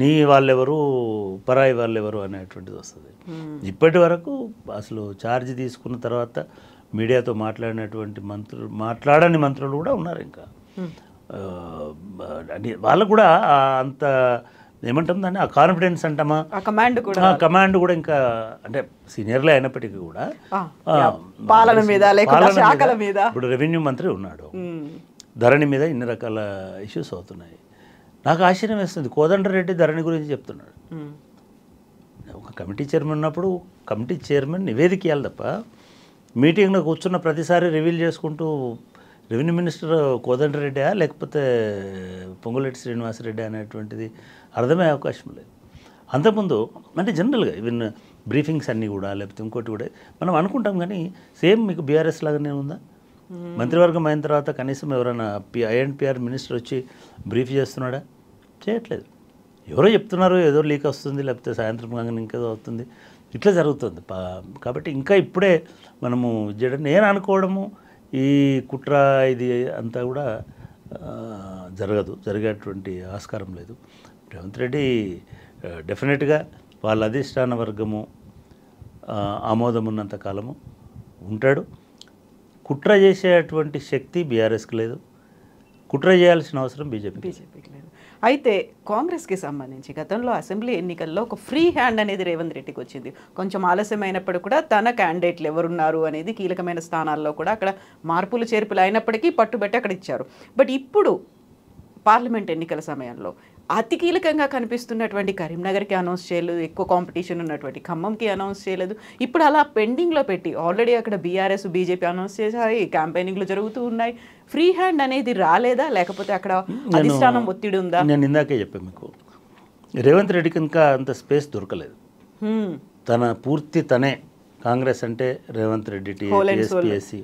Speaker 2: నీ వాళ్ళెవరు పరాయి వాళ్ళు ఎవరు అనేటువంటిది వస్తుంది ఇప్పటి వరకు అసలు ఛార్జ్ తీసుకున్న తర్వాత మీడియాతో మాట్లాడినటువంటి మంత్రులు మాట్లాడని మంత్రులు కూడా ఉన్నారు ఇంకా వాళ్ళు కూడా అంత ఏమంటాం దాన్ని ఆ కాన్ఫిడెన్స్ అంటామా
Speaker 1: కమాండ్ కూడా
Speaker 2: కమాండ్ కూడా ఇంకా అంటే సీనియర్లే అయినప్పటికీ కూడా పాలన మీద ఇప్పుడు రెవెన్యూ మంత్రి ఉన్నాడు ధరణి మీద ఇన్ని రకాల ఇష్యూస్ అవుతున్నాయి నాకు ఆశ్చర్యం వేస్తుంది కోదండరెడ్డి ధరణి గురించి చెప్తున్నాడు ఒక కమిటీ చైర్మన్ ఉన్నప్పుడు కమిటీ చైర్మన్ నివేదిక ఇవ్వాలి తప్ప మీటింగ్లో కూర్చున్న ప్రతిసారి రివీల్ చేసుకుంటూ రెవెన్యూ మినిస్టర్ కోదండరెడ్డా లేకపోతే పొంగులెట్టి శ్రీనివాసరెడ్డి అనేటువంటిది అర్థమయ్యే అవకాశం లేదు అంతకుముందు అంటే జనరల్గా ఈవెన్ బ్రీఫింగ్స్ అన్నీ కూడా లేకపోతే ఇంకోటి కూడా మనం అనుకుంటాం కానీ సేమ్ మీకు బీఆర్ఎస్ లాగానే ఉందా మంత్రివర్గం అయిన తర్వాత కనీసం ఎవరైనా పి ఐఎన్పిఆర్ మినిస్టర్ వచ్చి బ్రీఫ్ చేస్తున్నాడా చేయట్లేదు ఎవరో చెప్తున్నారు ఏదో లీక్ వస్తుంది లేకపోతే సాయంత్రం కాగానే ఇంకేదో అవుతుంది ఇట్లా జరుగుతుంది కాబట్టి ఇంకా ఇప్పుడే మనము చేయడం నేను అనుకోవడము ఈ కుట్ర ఇది అంతా కూడా జరగదు జరిగేటువంటి ఆస్కారం లేదు రేవంత్ రెడ్డి డెఫినెట్గా వాళ్ళ అధిష్టాన వర్గము ఆమోదం ఉన్నంత కాలము ఉంటాడు కుట్ర చేసేటువంటి శక్తి బీఆర్ఎస్కి లేదు కుట్ర చేయాల్సిన అవసరం బీజేపీ బీజేపీకి లేదు
Speaker 1: అయితే కాంగ్రెస్కి సంబంధించి గతంలో అసెంబ్లీ ఎన్నికల్లో ఒక ఫ్రీ హ్యాండ్ అనేది రేవంత్ రెడ్డికి వచ్చింది కొంచెం ఆలస్యమైనప్పుడు కూడా తన క్యాండిడేట్లు ఎవరున్నారు అనేది కీలకమైన స్థానాల్లో కూడా అక్కడ మార్పులు చేర్పులు అయినప్పటికీ పట్టుబెట్టి అక్కడ ఇచ్చారు బట్ ఇప్పుడు పార్లమెంట్ ఎన్నికల సమయంలో అతి కీలకంగా కనిపిస్తున్నటువంటి కరీంనగర్కి అనౌన్స్ చేయలేదు ఎక్కువ కాంపిటీషన్ ఉన్నటువంటి ఖమ్మంకి అనౌన్స్ చేయలేదు ఇప్పుడు అలా పెండింగ్లో పెట్టి ఆల్రెడీ అక్కడ బీఆర్ఎస్ బీజేపీ అనౌన్స్ చేశాయి క్యాంపెయినింగ్లు జరుగుతూ ఉన్నాయి ఫ్రీ హ్యాండ్ అనేది రాలేదా లేకపోతే అక్కడ అధిష్టానం ఒత్తిడి ఉందా
Speaker 2: నేను ఇందాకే చెప్పాను మీకు రేవంత్ రెడ్డి ఇంకా అంత స్పేస్ దొరకలేదు తన పూర్తి తనే కాంగ్రెస్ అంటే రేవంత్ రెడ్డి టీఎస్పీఎస్సి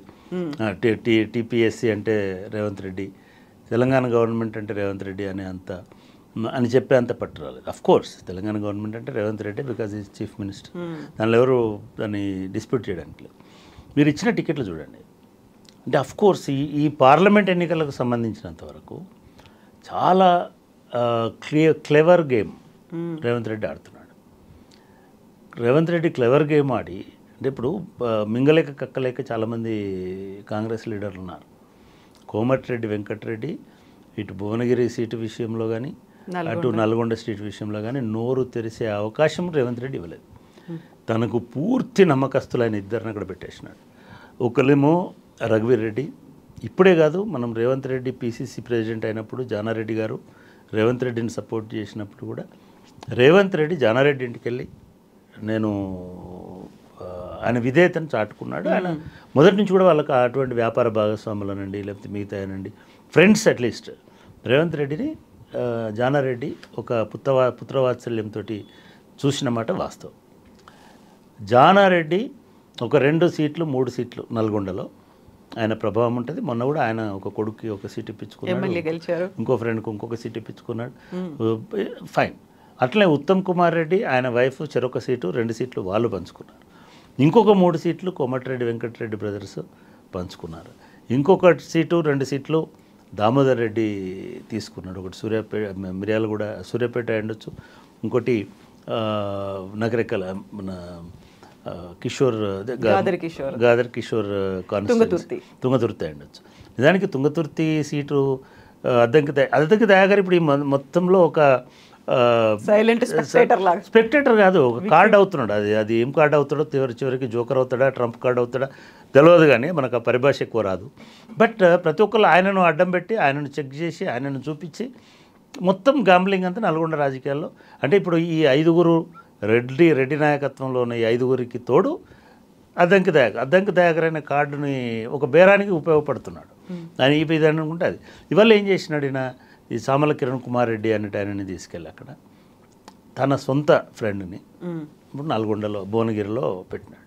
Speaker 2: టీపీఎస్సి అంటే రేవంత్ రెడ్డి తెలంగాణ గవర్నమెంట్ అంటే రేవంత్ రెడ్డి అనే అంత అని చెప్పే అంత పట్టు రాలేదు అఫ్ కోర్స్ తెలంగాణ గవర్నమెంట్ అంటే Revanth Reddy because is chief minister దానిలో ఎవరు దాన్ని డిస్ప్యూట్ చేయడానికి లేదు మీరు ఇచ్చిన టికెట్లు చూడండి అంటే అఫ్ కోర్స్ ఈ ఈ పార్లమెంట్ ఎన్నికలకు సంబంధించినంత వరకు చాలా clear clever game Revanth Reddy ఆడుతున్నాడు రేవంత్ రెడ్డి క్లెవర్ గేమ్ ఆడి అంటే ఇప్పుడు మింగలేక కక్కలేక చాలామంది కాంగ్రెస్ లీడర్లు ఉన్నారు కోమటిరెడ్డి వెంకటరెడ్డి ఇటు భువనగిరి సీటు విషయంలో కానీ అటు నల్గొండ స్ట్రీట్ విషయంలో కానీ నోరు తెరిసే అవకాశం రేవంత్ రెడ్డి ఇవ్వలేదు తనకు పూర్తి నమ్మకస్తులైన ఇద్దరిని అక్కడ పెట్టేసినాడు ఒకళ్ళేమో రఘువీర్ రెడ్డి ఇప్పుడే కాదు మనం రేవంత్ రెడ్డి పిసిసి ప్రెసిడెంట్ అయినప్పుడు జానారెడ్డి గారు రేవంత్ రెడ్డిని సపోర్ట్ చేసినప్పుడు కూడా రేవంత్ రెడ్డి జానారెడ్డి ఇంటికి వెళ్ళి నేను ఆయన విధేయతను చాటుకున్నాడు ఆయన మొదటి నుంచి కూడా వాళ్ళకి అటువంటి వ్యాపార భాగస్వాములనండి లేకపోతే మిగతాయనండి ఫ్రెండ్స్ అట్లీస్ట్ రేవంత్ రెడ్డిని జానారెడ్డి ఒక పుత్రవా పుత్రవాత్సల్యంతో చూసినమాట వాస్తవం జానారెడ్డి ఒక రెండు సీట్లు మూడు సీట్లు నల్గొండలో ఆయన ప్రభావం ఉంటుంది మొన్న కూడా ఆయన ఒక కొడుక్కి ఒక సీట్ ఇప్పించుకున్నాడు ఇంకో ఫ్రెండ్కి ఇంకొక సీట్ ఇప్పించుకున్నాడు ఫైన్ అట్లనే ఉత్తమ్ కుమార్ రెడ్డి ఆయన వైఫ్ చెరొక సీటు రెండు సీట్లు వాళ్ళు పంచుకున్నారు ఇంకొక మూడు సీట్లు కోమటిరెడ్డి వెంకటరెడ్డి బ్రదర్స్ పంచుకున్నారు ఇంకొక సీటు రెండు సీట్లు దామోదర్ రెడ్డి తీసుకున్నాడు ఒకటి సూర్యాపేట మిర్యాల కూడా సూర్యాపేట ఉండొచ్చు ఇంకోటి నగరెక్కల మన కిషోర్ గాదర్ కిషోర్ కాన్స్టిట్యూన్సీ తుంగతుర్తి ఉండొచ్చు నిజానికి తుంగతుర్తి సీటు అద్దంకి అద్దంకి దయాగారు ఇప్పుడు ఈ మొత్తంలో ఒక సైలెంట్ స్పెక్టేటర్ లాగా స్పెక్టేటర్ కాదు ఒక కార్డ్ అవుతున్నాడు అది అది ఏం కార్డ్ అవుతాడో చివరి చివరికి జోకర్ అవుతాడా ట్రంప్ కార్డ్ అవుతాడా తెలియదు కానీ మనకు ఆ పరిభాష ఎక్కువ రాదు బట్ ప్రతి ఒక్కళ్ళు ఆయనను అడ్డం పెట్టి ఆయనను చెక్ చేసి ఆయనను చూపించి మొత్తం గ్యాంబ్లింగ్ అంతా నల్గొండ రాజకీయాల్లో అంటే ఇప్పుడు ఈ ఐదుగురు రెడ్డి రెడ్డి ఈ ఐదుగురికి తోడు అద్దంకి దయాకర్ అద్దంకి దయాకర్ అనే కార్డుని ఒక బేరానికి ఉపయోగపడుతున్నాడు hmm. ఆయన ఈ ఇది అనుకుంటే అది ఇవాళ ఏం చేసినాడు ఈయన ఈ సామల కిరణ్ కుమార్ రెడ్డి అనేటి ఆయనని తీసుకెళ్ళి అక్కడ తన సొంత ఫ్రెండ్ని hmm. ఇప్పుడు నల్గొండలో భువనగిరిలో పెట్టినాడు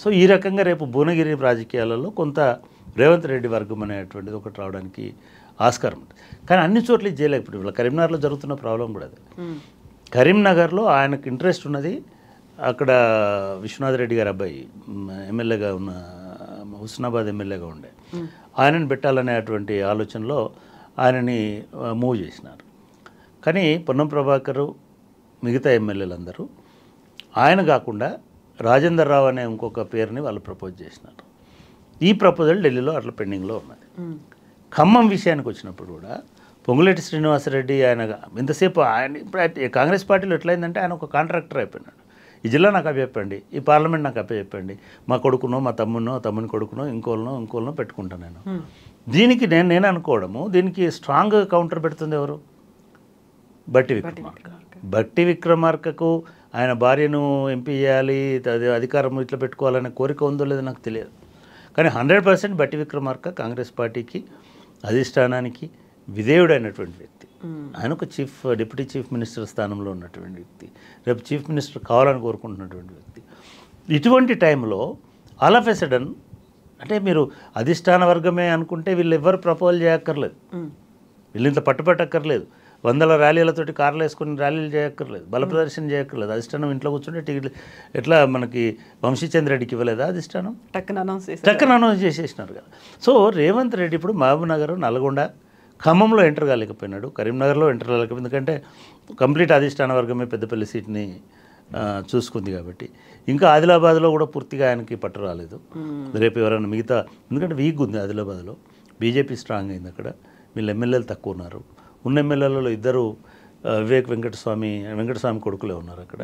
Speaker 2: సో ఈ రకంగా రేపు భువనగిరి రాజకీయాలలో కొంత రేవంత్ రెడ్డి వర్గం అనేటువంటిది ఒకటి రావడానికి ఆస్కారం ఉంటుంది కానీ అన్ని చోట్ల ఇది చేయలేకపోతే వీళ్ళ కరీంనగర్లో జరుగుతున్న ప్రాబ్లం కూడా అది కరీంనగర్లో ఆయనకు ఇంట్రెస్ట్ ఉన్నది అక్కడ విశ్వనాథ్ రెడ్డి గారు అబ్బాయి ఎమ్మెల్యేగా ఉన్న హుస్నాబాద్ ఎమ్మెల్యేగా ఉండే ఆయనను పెట్టాలనేటువంటి ఆలోచనలో ఆయనని మూవ్ చేసినారు కానీ పొన్నం ప్రభాకరు మిగతా ఎమ్మెల్యేలు అందరూ ఆయన కాకుండా రాజేందర్ రావు అనే ఇంకొక పేరుని వాళ్ళు ప్రపోజ్ చేసినారు ఈ ప్రపోజల్ ఢిల్లీలో అట్లా పెండింగ్లో ఉన్నది ఖమ్మం విషయానికి వచ్చినప్పుడు కూడా పొంగులేటి శ్రీనివాసరెడ్డి ఆయన ఇంతసేపు ఆయన ఇప్పుడు కాంగ్రెస్ పార్టీలో ఎట్లయిందంటే ఆయన ఒక కాంట్రాక్టర్ అయిపోయినాడు ఈ జిల్లా నాకు చెప్పండి ఈ పార్లమెంట్ నాకు చెప్పండి మా కొడుకునో మా తమ్మునో తమ్ముని కొడుకునో ఇంకోళ్ళనో ఇంకోళ్ళనో పెట్టుకుంటాను నేను దీనికి నేను నేను అనుకోవడము దీనికి స్ట్రాంగ్ కౌంటర్ పెడుతుంది ఎవరు బట్టి విక్రమార్క బట్టి విక్రమార్కకు ఆయన భార్యను ఎంపీ చేయాలి అధికారం ఇట్లా పెట్టుకోవాలనే కోరిక ఉందో లేదో నాకు తెలియదు కానీ హండ్రెడ్ పర్సెంట్ బట్టి విక్రమార్క కాంగ్రెస్ పార్టీకి అధిష్టానానికి విధేయుడైనటువంటి వ్యక్తి ఆయన ఒక చీఫ్ డిప్యూటీ చీఫ్ మినిస్టర్ స్థానంలో ఉన్నటువంటి వ్యక్తి రేపు చీఫ్ మినిస్టర్ కావాలని కోరుకుంటున్నటువంటి వ్యక్తి ఇటువంటి టైంలో ఆల్ ఆఫ్ ఎ సడన్ అంటే మీరు అధిష్టాన వర్గమే అనుకుంటే వీళ్ళు ఎవ్వరు ప్రపోజల్ చేయక్కర్లేదు వీళ్ళు ఇంత పట్టుపట్టక్కర్లేదు వందల ర్యాలీలతోటి కార్లు వేసుకుని ర్యాలీలు చేయక్కర్లేదు బల ప్రదర్శన చేయక్కర్లేదు అధిష్టానం ఇంట్లో కూర్చుంటే టికెట్లు ఎట్లా మనకి వంశీచంద్ర రెడ్డికి ఇవ్వలేదా అధిష్టానం
Speaker 1: టక్కన అనౌన్స్ టక్కన
Speaker 2: అనౌన్స్ చేసేసినారు కదా సో రేవంత్ రెడ్డి ఇప్పుడు మహబూబ్నగర్ నల్గొండ ఖమ్మంలో ఎంటర్ కాలేకపోయినాడు కరీంనగర్లో ఎంటర్ కాలేకపోయింది ఎందుకంటే కంప్లీట్ అధిష్టాన వర్గమే పెద్దపల్లి సీట్ని చూసుకుంది కాబట్టి ఇంకా ఆదిలాబాద్లో కూడా పూర్తిగా ఆయనకి పట్టు రాలేదు రేపు ఎవరైనా మిగతా ఎందుకంటే వీక్ ఉంది ఆదిలాబాద్లో బీజేపీ స్ట్రాంగ్ అయింది అక్కడ వీళ్ళు ఎమ్మెల్యేలు తక్కువ ఉన్నారు ఉన్న ఎమ్మెల్యేలలో ఇద్దరు వివేక్ వెంకటస్వామి వెంకటస్వామి కొడుకులే ఉన్నారు అక్కడ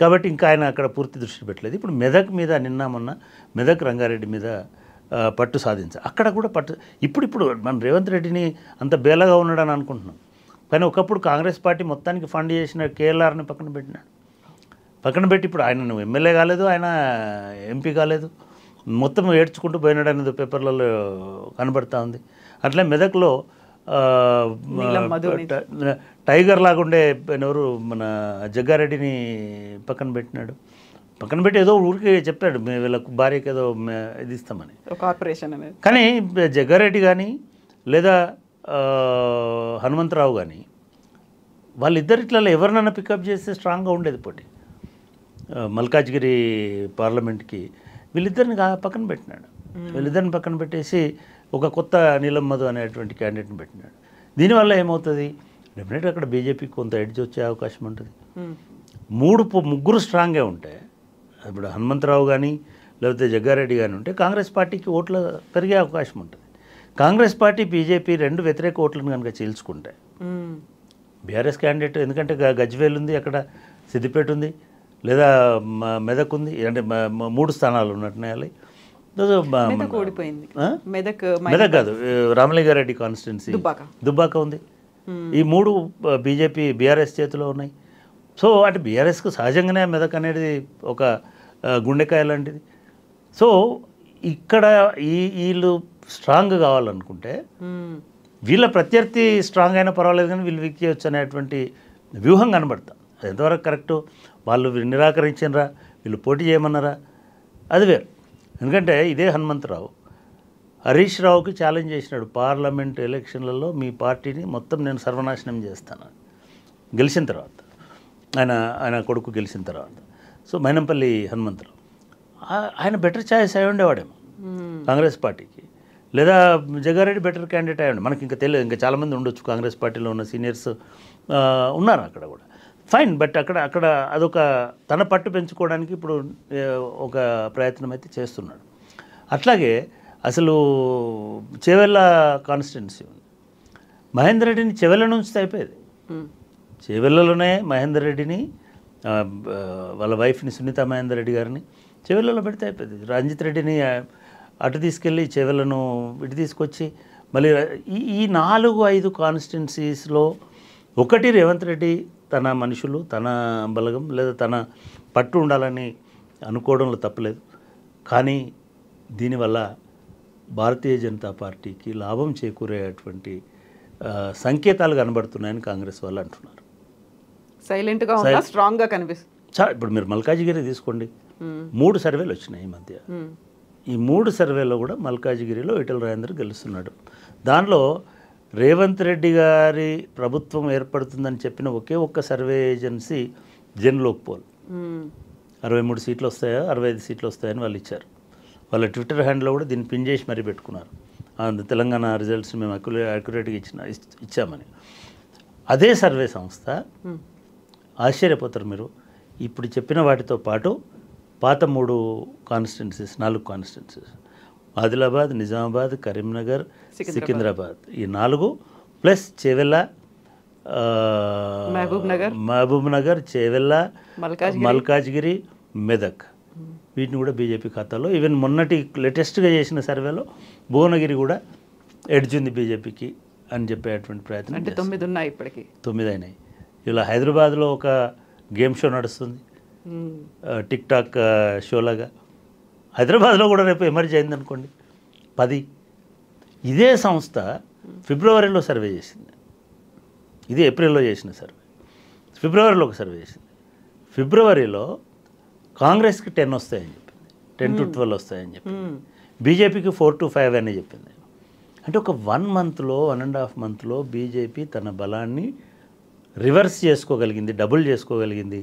Speaker 2: కాబట్టి ఇంకా ఆయన అక్కడ పూర్తి దృష్టి పెట్టలేదు ఇప్పుడు మెదక్ మీద నిన్న మొన్న మెదక్ రంగారెడ్డి మీద పట్టు సాధించాలి అక్కడ కూడా పట్టు ఇప్పుడు ఇప్పుడు మనం రేవంత్ రెడ్డిని అంత బేలగా ఉన్నాడని అనుకుంటున్నాం కానీ ఒకప్పుడు కాంగ్రెస్ పార్టీ మొత్తానికి ఫండ్ చేసిన కేఎల్ఆర్ని పక్కన పెట్టినాడు పక్కన పెట్టి ఇప్పుడు ఆయన నువ్వు ఎమ్మెల్యే కాలేదు ఆయన ఎంపీ కాలేదు మొత్తం ఏడ్చుకుంటూ పోయినాడు అనేది పేపర్లలో కనబడతా ఉంది అట్లే మెదక్లో టైగర్ లాగుండే ఎవరు మన జగ్గారెడ్డిని పక్కన పెట్టినాడు పక్కన పెట్టి ఏదో ఊరికి చెప్పాడు వీళ్ళకు భార్యకి ఏదో ఇది ఇస్తామని కార్పొరేషన్ కానీ జగ్గారెడ్డి కానీ లేదా హనుమంతరావు కానీ వాళ్ళిద్దరిట్లలో ఎవరినైనా పికప్ చేస్తే స్ట్రాంగ్గా ఉండేది పోటీ మల్కాజ్గిరి పార్లమెంట్కి వీళ్ళిద్దరిని పక్కన పెట్టినాడు వీళ్ళిద్దరిని పక్కన పెట్టేసి ఒక కొత్త నీలం మధు అనేటువంటి క్యాండిడేట్ని పెట్టినాడు దీనివల్ల ఏమవుతుంది డెఫినెట్గా అక్కడ బీజేపీకి కొంత ఎడ్జ్ వచ్చే అవకాశం ఉంటుంది మూడు ముగ్గురు స్ట్రాంగ్గా ఉంటే ఇప్పుడు హనుమంతరావు కానీ లేకపోతే జగ్గారెడ్డి కానీ ఉంటే కాంగ్రెస్ పార్టీకి ఓట్లు పెరిగే అవకాశం ఉంటుంది కాంగ్రెస్ పార్టీ బీజేపీ రెండు వ్యతిరేక ఓట్లను కనుక చీల్చుకుంటే బీఆర్ఎస్ క్యాండిడేట్ ఎందుకంటే గజ్వేల్ ఉంది అక్కడ సిద్దిపేట ఉంది లేదా మెదక్ ఉంది అంటే మూడు స్థానాలు ఉన్నట్టున్నాయి
Speaker 1: మెదక్ కాదు
Speaker 2: రామలింగారెడ్డి కాన్స్టిట్యున్సీ దుబ్బాక ఉంది ఈ మూడు బీజేపీ బీఆర్ఎస్ చేతిలో ఉన్నాయి సో అటు బీఆర్ఎస్కు సహజంగానే మెదక్ అనేది ఒక గుండెకాయ లాంటిది సో ఇక్కడ ఈ వీళ్ళు స్ట్రాంగ్ కావాలనుకుంటే వీళ్ళ ప్రత్యర్థి స్ట్రాంగ్ అయినా పర్వాలేదు కానీ వీళ్ళు విక్ చేయొచ్చు అనేటువంటి వ్యూహం కనబడతా ఎంతవరకు కరెక్టు వాళ్ళు నిరాకరించినరా వీళ్ళు పోటీ చేయమన్నారా అది వేరు ఎందుకంటే ఇదే హనుమంతరావు హరీష్ రావుకి ఛాలెంజ్ చేసినాడు పార్లమెంట్ ఎలక్షన్లలో మీ పార్టీని మొత్తం నేను సర్వనాశనం చేస్తాను గెలిచిన తర్వాత ఆయన ఆయన కొడుకు గెలిచిన తర్వాత సో మైనంపల్లి హనుమంతరావు ఆయన బెటర్ ఛాయిస్ అయి ఉండేవాడేమో కాంగ్రెస్ పార్టీకి లేదా జగారెడ్డి బెటర్ క్యాండిడేట్ అయ్యండి మనకి ఇంకా తెలియదు ఇంకా చాలామంది ఉండొచ్చు కాంగ్రెస్ పార్టీలో ఉన్న సీనియర్స్ ఉన్నారు అక్కడ కూడా ఫైన్ బట్ అక్కడ అక్కడ అదొక తన పట్టు పెంచుకోవడానికి ఇప్పుడు ఒక ప్రయత్నం అయితే చేస్తున్నాడు అట్లాగే అసలు చెవెళ్ళ కాన్స్టిట్యున్సీ ఉంది మహేందర్ రెడ్డిని చెవెళ్ళ నుంచి అయిపోయేది hmm. చెవెళ్ళలోనే మహేందర్ రెడ్డిని వాళ్ళ వైఫ్ని సునీత మహేందర్ రెడ్డి గారిని చెవెళ్ళలో పెడితే అయిపోయింది రంజిత్ రెడ్డిని అటు తీసుకెళ్ళి చెవెళ్ళను ఇటు తీసుకొచ్చి మళ్ళీ ఈ నాలుగు ఐదు కాన్స్టిట్యున్సీస్లో ఒకటి రేవంత్ రెడ్డి తన మనుషులు తన బలగం లేదా తన పట్టు ఉండాలని అనుకోవడంలో తప్పలేదు కానీ దీనివల్ల భారతీయ జనతా పార్టీకి లాభం చేకూరేటువంటి సంకేతాలు కనబడుతున్నాయని కాంగ్రెస్ వాళ్ళు అంటున్నారు
Speaker 1: సైలెంట్గా స్ట్రాంగ్గా కనిపిస్తుంది
Speaker 2: ఇప్పుడు మీరు మల్కాజిగిరి తీసుకోండి మూడు సర్వేలు వచ్చినాయి ఈ మధ్య ఈ మూడు సర్వేలో కూడా మల్కాజిగిరిలో ఇటల్ రాజేందర్ గెలుస్తున్నాడు దానిలో రేవంత్ రెడ్డి గారి ప్రభుత్వం ఏర్పడుతుందని చెప్పిన ఒకే ఒక్క survey agency Jan Lok poll అరవై మూడు సీట్లు వస్తాయా అరవై ఐదు సీట్లు వస్తాయని వాళ్ళు ఇచ్చారు వాళ్ళ ట్విట్టర్ హ్యాండ్లో కూడా దీన్ని పిన్ చేసి మరీ పెట్టుకున్నారు అందు తెలంగాణ రిజల్ట్స్ మేము అక్యులే అక్యురేట్గా ఇచ్చిన ఇచ్చామని అదే సర్వే సంస్థ ఆశ్చర్యపోతారు మీరు ఇప్పుడు చెప్పిన వాటితో పాటు పాత మూడు కాన్స్టిట్యున్సీస్ నాలుగు కాన్స్టిట్యున్సీస్ ఆదిలాబాద్ నిజామాబాద్ కరీంనగర్ సికింద్రాబాద్ ఈ నాలుగు ప్లస్ చెవెల్ల మహబూబ్ మహబూబ్నగర్ చేవెల్ల మల్కాజ్గిరి మెదక్ వీటిని కూడా బీజేపీ ఖాతాలో ఈవెన్ మొన్నటి లేటెస్ట్గా చేసిన సర్వేలో భువనగిరి కూడా ఎడ్జింది బీజేపీకి అని చెప్పేటువంటి ప్రయత్నం అంటే
Speaker 1: తొమ్మిది ఉన్నాయి ఇప్పటికి
Speaker 2: తొమ్మిది అయినాయి ఇలా హైదరాబాద్లో ఒక గేమ్ షో నడుస్తుంది టిక్ టాక్ షోలాగా హైదరాబాద్లో కూడా రేపు ఎమర్జీ అనుకోండి పది ఇదే సంస్థ ఫిబ్రవరిలో సర్వే చేసింది ఇది ఏప్రిల్లో చేసిన సర్వే ఫిబ్రవరిలో ఒక సర్వే చేసింది ఫిబ్రవరిలో కాంగ్రెస్కి టెన్ వస్తాయని చెప్పింది టెన్ టు ట్వెల్వ్ వస్తాయని చెప్పింది బీజేపీకి ఫోర్ టు ఫైవ్ అని చెప్పింది అంటే ఒక వన్ మంత్లో వన్ అండ్ హాఫ్ మంత్లో బీజేపీ తన బలాన్ని రివర్స్ చేసుకోగలిగింది డబుల్ చేసుకోగలిగింది